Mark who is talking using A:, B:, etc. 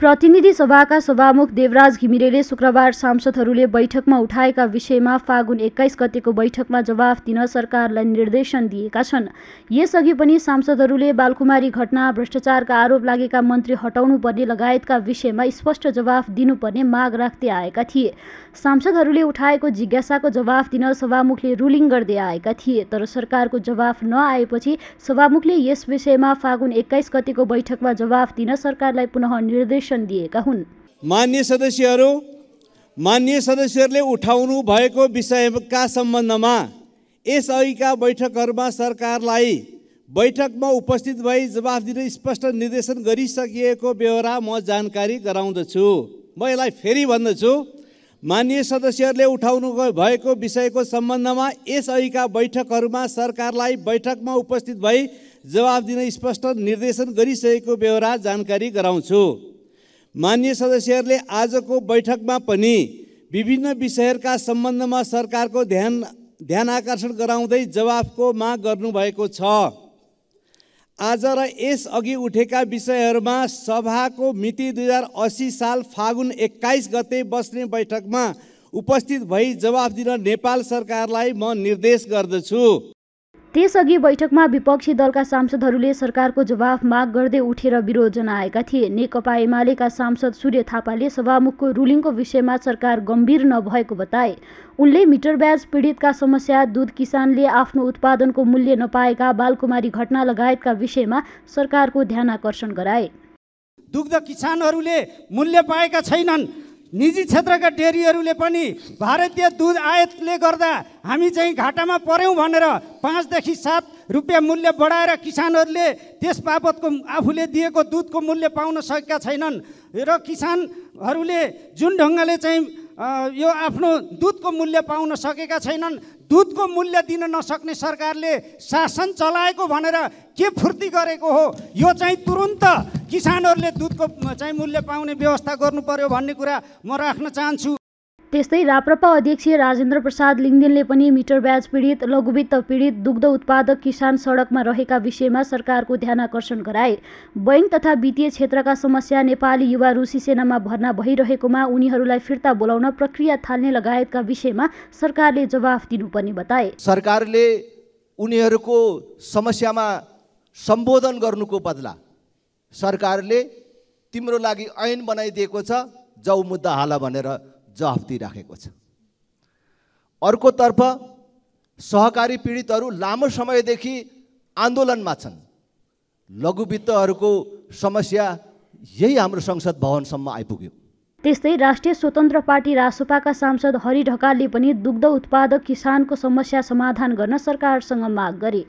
A: प्रतिनिधि सभाका सभामुख देवराज घिमिरेले शुक्रबार सांसदहरूले बैठकमा उठाएका विषयमा फागुन एक्काइस गतेको बैठकमा जवाफ दिन सरकारलाई निर्देशन दिएका छन् यसअघि पनि सांसदहरूले बालकुमारी घटना भ्रष्टाचारका आरोप लागेका मन्त्री हटाउनुपर्ने लगायतका विषयमा स्पष्ट जवाफ दिनुपर्ने माग राख्दै आएका थिए सांसदहरूले उठाएको जिज्ञासाको जवाफ दिन सभामुखले रुलिङ गर्दै आएका थिए तर सरकारको जवाफ नआएपछि सभामुखले यस विषयमा फागुन एक्काइस गतेको बैठकमा जवाफ दिन सरकारलाई
B: पुनः निर्देश निर्देशन दिएका हुन् मान्य सदस्यहरू मान्य सदस्यहरूले उठाउनु भएको विषयका सम्बन्धमा यसअघिका बैठकहरूमा सरकारलाई बैठकमा उपस्थित भई जवाफ दिन स्पष्ट निर्देशन गरिसकिएको बेहोरा म जानकारी गराउँदछु म यसलाई फेरि भन्दछु मान्य सदस्यहरूले उठाउनु भएको विषयको सम्बन्धमा यस यसअघिका बैठकहरूमा सरकारलाई बैठकमा उपस्थित भई जवाफ दिन स्पष्ट निर्देशन गरिसकेको बेहोरा जानकारी गराउँछु मान्य सदस्यहरूले आजको बैठकमा पनि विभिन्न विषयहरूका सम्बन्धमा सरकारको ध्यान ध्यान आकर्षण गराउँदै जवाफको माग गर्नुभएको छ आज र यसअघि उठेका विषयहरूमा सभाको मिति दुई हजार असी साल फागुन एक्काइस गते बस्ने बैठकमा उपस्थित भई जवाफ दिन नेपाल सरकारलाई म निर्देश गर्दछु
A: त्यसअघि बैठकमा विपक्षी दलका सांसदहरूले सरकारको जवाफ माग गर्दै उठेर विरोध जनाएका थिए नेकपा एमालेका सांसद सूर्य थापाले सभामुखको रुलिङको विषयमा सरकार गम्भीर नभएको बताए उनले मिटर ब्याज पीडितका समस्या दुध किसानले आफ्नो उत्पादनको मूल्य नपाएका बालकुमारी घटना लगायतका विषयमा सरकारको ध्यान आकर्षण गराए
C: दुग्ध किसानहरूले मूल्य पाएका छैनन् निजी क्षेत्रका डेरीहरूले पनि भारतीय दुध आयातले गर्दा हामी चाहिँ घाटामा पऱ्यौँ भनेर पाँचदेखि सात रुपियाँ मूल्य बढाएर किसानहरूले त्यस बापतको आफूले दिएको दुधको मूल्य पाउन सकेका छैनन् र किसानहरूले जुन ढङ्गले चाहिँ यो आफ्नो दुधको मूल्य पाउन सकेका छैनन् दुधको मूल्य दिन नसक्ने सरकारले शासन चलाएको भनेर के फुर्ती गरेको हो यो चाहिँ तुरुन्त किसानहरूले दुधको चाहिँ मूल्य पाउने व्यवस्था गर्नु पर्यो भन्ने कुरा म राख्न चाहन्छु
A: त्यस्तै राप्रपा अध्यक्ष राजेन्द्र प्रसाद लिङ्गदेनले पनि मिटर ब्याज पीडित लघुवित्त पीडित दुग्ध उत्पादक किसान सडकमा रहेका विषयमा सरकारको ध्यान आकर्षण गराए बैङ्क तथा वित्तीय क्षेत्रका समस्या नेपाली युवा रुसी सेनामा भर्ना भइरहेकोमा उनीहरूलाई फिर्ता बोलाउन प्रक्रिया थाल्ने लगायतका विषयमा सरकारले जवाफ दिनुपर्ने बताए
D: सरकारले उनीहरूको समस्यामा सम्बोधन गर्नुको बदला सरकारले तिम्रो लागि ऐन बनाइदिएको छ जौ मुद्दा हाल भनेर जवाफ दिइराखेको छ अर्कोतर्फ सहकारी पीडितहरू लामो समयदेखि आन्दोलनमा छन् लघुवित्तहरूको समस्या यही हाम्रो संसद भवनसम्म आइपुग्यो
A: त्यस्तै राष्ट्रिय स्वतन्त्र पार्टी रासोपाका सांसद हरि ढकालले पनि दुग्ध उत्पादक किसानको समस्या समाधान गर्न सरकारसँग माग गरे